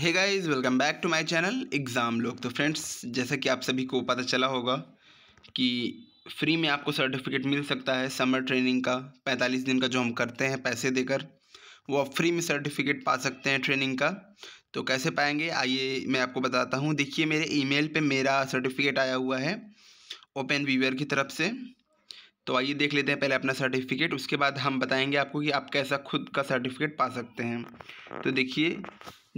hey guys welcome back to my channel exam लोग तो friends जैसा कि आप सभी को पता चला होगा कि फ्री में आपको सर्टिफिकेट मिल सकता है समर ट्रेनिंग का 45 दिन का जो हम करते हैं पैसे देकर वो आप फ्री में सर्टिफिकेट पा सकते हैं ट्रेनिंग का तो कैसे पाएंगे आइए मैं आपको बताता हूँ देखिए मेरे ई मेल मेरा सर्टिफिकेट आया हुआ है ओपन वीवर की तरफ से तो आइए देख लेते हैं पहले अपना सर्टिफिकेट उसके बाद हम बताएंगे आपको कि आप कैसा खुद का सर्टिफिकेट पा सकते हैं तो देखिए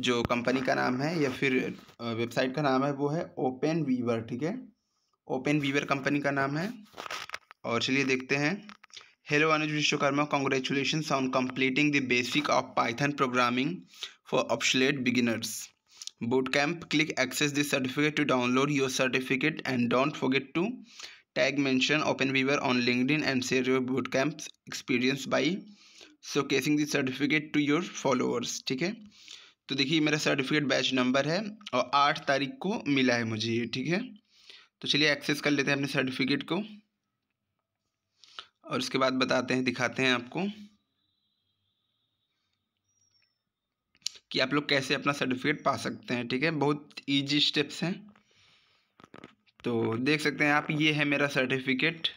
जो कंपनी का नाम है या फिर वेबसाइट का नाम है वो है ओपन वीवर ठीक है ओपन वीवर कंपनी का नाम है और चलिए देखते हैं hello Anuj Vishwakarma congratulation on completing the basic of Python programming for ऑप्शलेट beginners boot camp click access this certificate to download your certificate and don't forget to tag mention OpenWeaver on in and share your boot camp experience by showcasing this certificate to your followers ठीक है तो देखिए मेरा certificate batch number है और आठ तारीख को मिला है मुझे ये ठीक है तो चलिए एक्सेस कर लेते हैं अपने सर्टिफिकेट को और उसके बाद बताते हैं दिखाते हैं आपको कि आप लोग कैसे अपना सर्टिफिकेट पा सकते हैं ठीक है बहुत इजी स्टेप्स हैं तो देख सकते हैं आप ये है मेरा certificate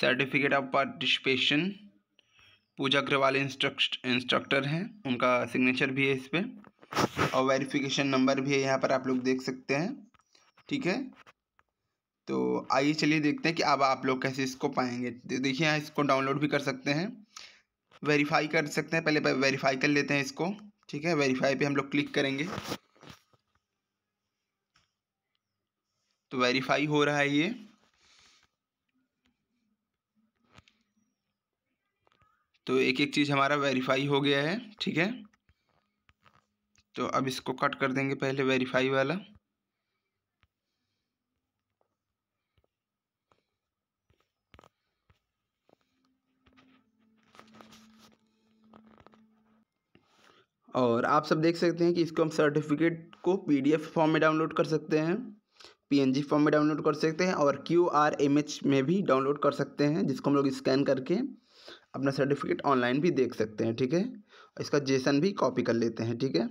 certificate of participation Pooja Agarwal instructor हैं उनका सिग्नेचर भी है इस पर और वेरिफिकेशन नंबर भी है यहाँ पर आप लोग देख सकते हैं ठीक है तो आइए चलिए देखते हैं कि अब आप लोग कैसे इसको पाएंगे देखिए यहाँ इसको डाउनलोड भी कर सकते हैं वेरीफाई कर सकते हैं पहले वेरीफाई कर लेते हैं इसको ठीक है वेरीफाई पे हम लोग क्लिक करेंगे तो वेरीफाई हो रहा है ये तो एक एक चीज़ हमारा वेरीफाई हो गया है ठीक है तो अब इसको कट कर देंगे पहले वेरीफाई वाला और आप सब देख सकते हैं कि इसको हम सर्टिफिकेट को पीडीएफ फॉर्म में डाउनलोड कर सकते हैं पीएनजी फॉर्म में डाउनलोड कर सकते हैं और क्यूआरएमएच में भी डाउनलोड कर सकते हैं जिसको हम लोग स्कैन करके अपना सर्टिफिकेट ऑनलाइन भी देख सकते हैं ठीक है इसका जेसन भी कॉपी कर लेते हैं ठीक है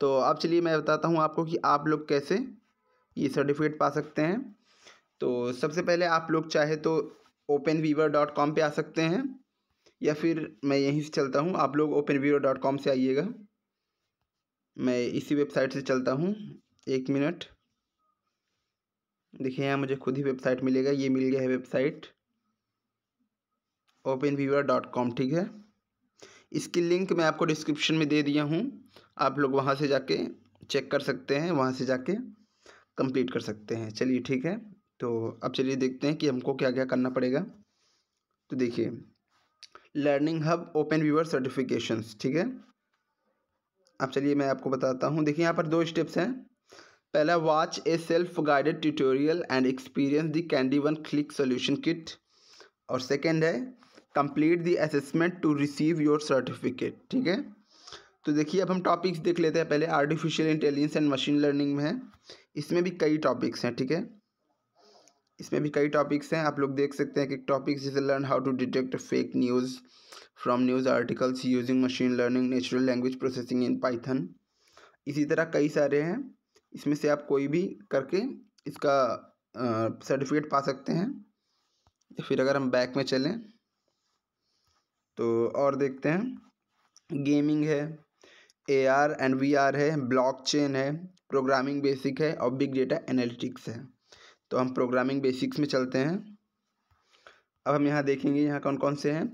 तो अब चलिए मैं बताता हूँ आपको कि आप लोग कैसे ये सर्टिफिकेट पा सकते हैं तो सबसे पहले आप लोग चाहे तो ओपन वीवर डॉट कॉम पर आ सकते हैं या फिर मैं यहीं से चलता हूँ आप लोग ओपन वीवर डॉट कॉम से आइएगा मैं इसी वेबसाइट से चलता हूँ एक मिनट देखिए यहाँ मुझे खुद ही वेबसाइट मिलेगा ये मिल गया है website OpenWeaver dot com ठीक है इसकी लिंक मैं आपको डिस्क्रिप्शन में दे दिया हूँ आप लोग वहाँ से जाके चेक कर सकते हैं वहाँ से जाके कंप्लीट कर सकते हैं चलिए ठीक है तो अब चलिए देखते हैं कि हमको क्या क्या करना पड़ेगा तो देखिए learning hub OpenWeaver certifications ठीक है अब चलिए मैं आपको बताता हूँ देखिए यहाँ पर दो स्टेप्स हैं पहला watch a self guided tutorial and experience the candy one click solution kit और सेकेंड है complete the assessment to receive your certificate ठीक है तो देखिए अब हम टॉपिक्स देख लेते हैं पहले artificial intelligence and machine learning में है इसमें भी कई टॉपिक्स हैं ठीक है इसमें भी कई टॉपिक्स हैं आप लोग देख सकते हैं कि टॉपिक्स जैसे learn how to detect fake news from news articles using machine learning natural language processing in Python इसी तरह कई सारे हैं इसमें से आप कोई भी करके इसका सर्टिफिकेट पा सकते हैं फिर अगर हम बैक में चलें तो और देखते हैं गेमिंग है A R and V R है ब्लॉकचेन है प्रोग्रामिंग बेसिक है और बिग डेटा एनालिटिक्स है तो हम प्रोग्रामिंग बेसिक्स में चलते हैं अब हम यहाँ देखेंगे यहाँ कौन कौन से हैं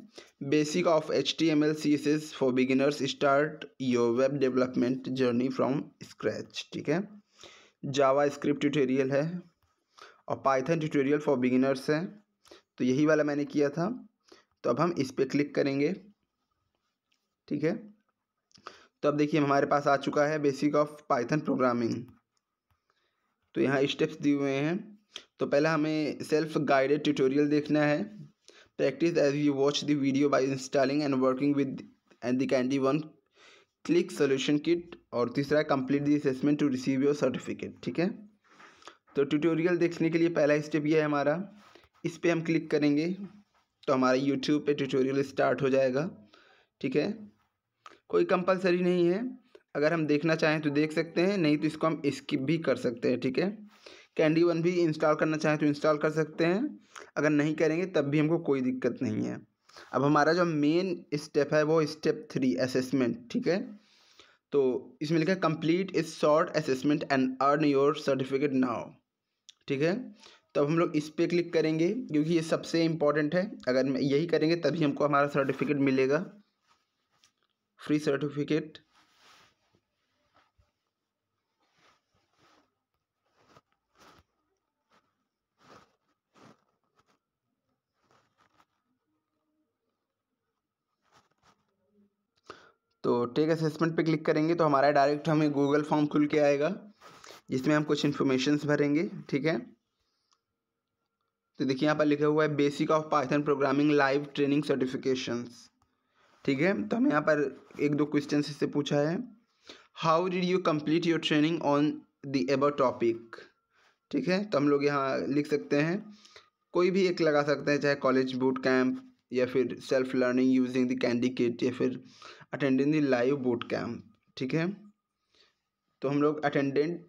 basic of H T M L C S S for beginners start your web development journey from scratch ठीक है जावा स्क्रिप्ट ट्यूटोरियल है और पाइथन ट्यूटोरियल फॉर बिगिनर्स है तो यही वाला मैंने किया था तो अब हम इस पर क्लिक करेंगे ठीक है तो अब देखिए हमारे पास आ चुका है बेसिक ऑफ पाइथन प्रोग्रामिंग तो यहाँ स्टेप्स दिए हुए हैं तो पहला हमें सेल्फ गाइडेड ट्यूटोरियल देखना है practice as you watch the video by installing and working with and the candy one click solution kit और तीसरा complete the assessment to receive your certificate ठीक है तो ट्यूटोरियल देखने के लिए पहला स्टेप ये है हमारा इस पर हम क्लिक करेंगे तो हमारा यूट्यूब पे ट्यूटोरियल स्टार्ट हो जाएगा ठीक है कोई कंपलसरी नहीं है अगर हम देखना चाहें तो देख सकते हैं नहीं तो इसको हम स्किप भी कर सकते हैं ठीक है कैंडी वन भी इंस्टॉल करना चाहें तो इंस्टॉल कर सकते हैं अगर नहीं करेंगे तब भी हमको कोई दिक्कत नहीं है अब हमारा जो मेन स्टेप है वो स्टेप थ्री असेसमेंट ठीक है तो इसमें लिखा है complete this short assessment and earn your certificate now ठीक है तो अब हम लोग इस पर क्लिक करेंगे क्योंकि ये सबसे इंपॉर्टेंट है अगर यही करेंगे तभी हमको हमारा सर्टिफिकेट मिलेगा फ्री सर्टिफिकेट तो टेक असेसमेंट पे क्लिक करेंगे तो हमारा डायरेक्ट हमें गूगल फॉर्म खुल के आएगा जिसमें हम कुछ इन्फॉर्मेशन भरेंगे ठीक है तो देखिए यहाँ पर लिखा हुआ है basic of Python programming live training certifications ठीक है तो हमें यहाँ पर एक दो क्वेश्चन इससे पूछा है how did you complete your training on the एबर टॉपिक ठीक है तो हम लोग यहाँ लिख सकते हैं कोई भी एक लगा सकते हैं चाहे कॉलेज बूट कैंप या फिर self learning using the candidate या फिर attending the live boot camp ठीक है तो हम लोग अटेंडेंट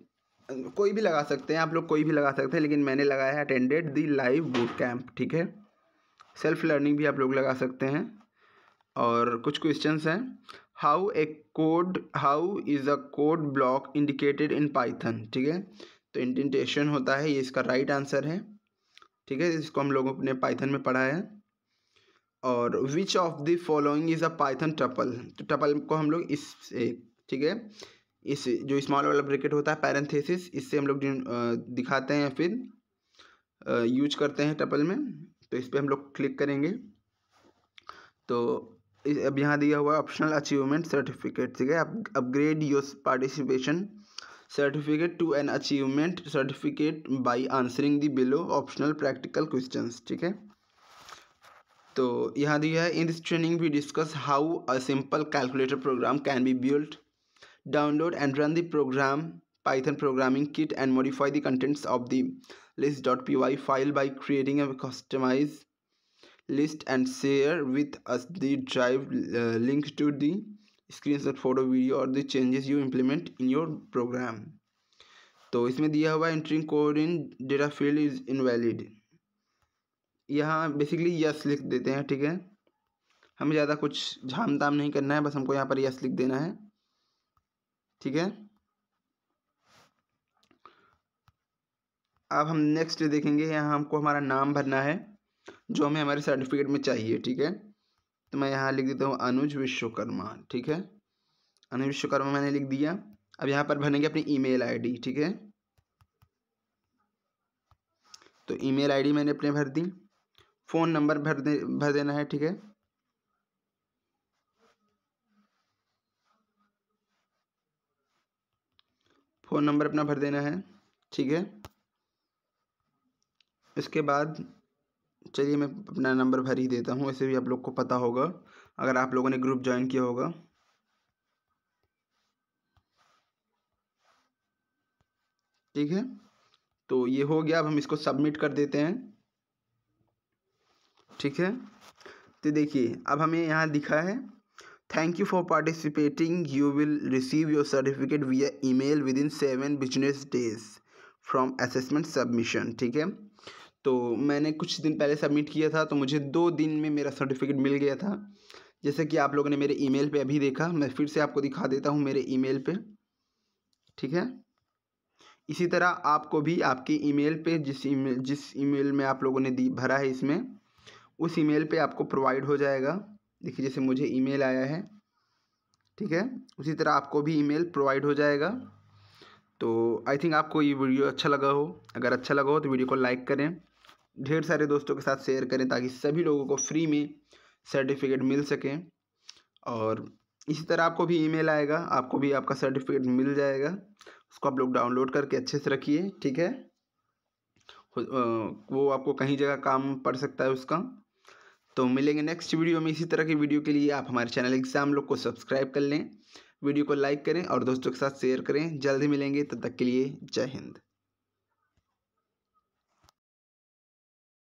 कोई भी लगा सकते हैं आप लोग कोई भी लगा सकते हैं लेकिन मैंने लगाया है attended the live boot camp ठीक है सेल्फ लर्निंग भी आप लोग लगा सकते हैं और कुछ क्वेश्चन हैं how a code how is a code block indicated in Python ठीक है तो इंडिटेशन होता है ये इसका राइट right आंसर है ठीक है इसको हम लोगों ने पाइथन में पढ़ा है और which of the following is a Python tuple तो टपल को हम लोग इस ठीक है इस जो स्मॉल वाला ब्रैकेट होता है पैरेंथेसिस इससे हम लोग दिखाते हैं फिर यूज करते हैं टपल में तो इस पर हम लोग क्लिक करेंगे तो अब यहाँ दिया हुआ ऑप्शनल अचीवमेंट सर्टिफिकेट ठीक है upgrade your participation certificate to an achievement certificate by answering the below optional practical question ठीक है तो यहाँ दिया है in this training we discuss how a simple calculator program can be built Download and run the program Python programming kit and modify the contents of the list.py file by creating a customized list and share with us the drive uh, link to the screenshot photo video or the changes you implement in your program तो इसमें दिया हुआ entering code in data field is invalid यहाँ basically yes लिख देते हैं ठीक है हमें ज़्यादा कुछ झाम ताम नहीं करना है बस हमको यहाँ पर यस लिख देना है ठीक है अब हम नेक्स्ट देखेंगे यहाँ हमको हमारा नाम भरना है जो हमें हमारे सर्टिफिकेट में चाहिए ठीक है तो मैं यहाँ लिख देता हूँ अनुज विश्वकर्मा ठीक है अनुज विश्वकर्मा मैंने लिख दिया अब यहाँ पर भरेंगे अपनी ईमेल आईडी ठीक है तो ईमेल आईडी मैंने अपने भर दी फ़ोन नंबर भर दे भर देना है ठीक है फ़ोन नंबर अपना भर देना है ठीक है इसके बाद चलिए मैं अपना नंबर भर ही देता हूँ ऐसे भी आप लोग को पता होगा अगर आप लोगों ने ग्रुप ज्वाइन किया होगा ठीक है तो ये हो गया अब हम इसको सबमिट कर देते हैं ठीक है तो देखिए अब हमें यहाँ दिखा है thank you for participating you will receive your certificate via via within seven business days from assessment submission ठीक है तो मैंने कुछ दिन पहले सबमिट किया था तो मुझे दो दिन में मेरा सर्टिफिकेट मिल गया था जैसे कि आप लोगों ने मेरे ईमेल पे अभी देखा मैं फिर से आपको दिखा देता हूँ मेरे ईमेल पे ठीक है इसी तरह आपको भी आपके ईमेल पे जिस ईमेल जिस ईमेल में आप लोगों ने दी भरा है इसमें उस ईमेल पे आपको प्रोवाइड हो जाएगा देखिए जैसे मुझे ईमेल आया है ठीक है उसी तरह आपको भी ईमेल प्रोवाइड हो जाएगा तो आई थिंक आपको ये वीडियो अच्छा लगा हो अगर अच्छा लगा हो तो वीडियो को लाइक करें ढेर सारे दोस्तों के साथ शेयर करें ताकि सभी लोगों को फ्री में सर्टिफिकेट मिल सके और इसी तरह आपको भी ईमेल आएगा आपको भी आपका सर्टिफिकेट मिल जाएगा उसको आप लोग डाउनलोड करके अच्छे से रखिए ठीक है वो आपको कहीं जगह काम पड़ सकता है उसका तो मिलेंगे नेक्स्ट वीडियो में इसी तरह की वीडियो के लिए आप हमारे चैनल एग्जाम लोग को सब्सक्राइब कर लें वीडियो को लाइक करें और दोस्तों के साथ शेयर करें जल्दी मिलेंगे तब तक के लिए जय हिंद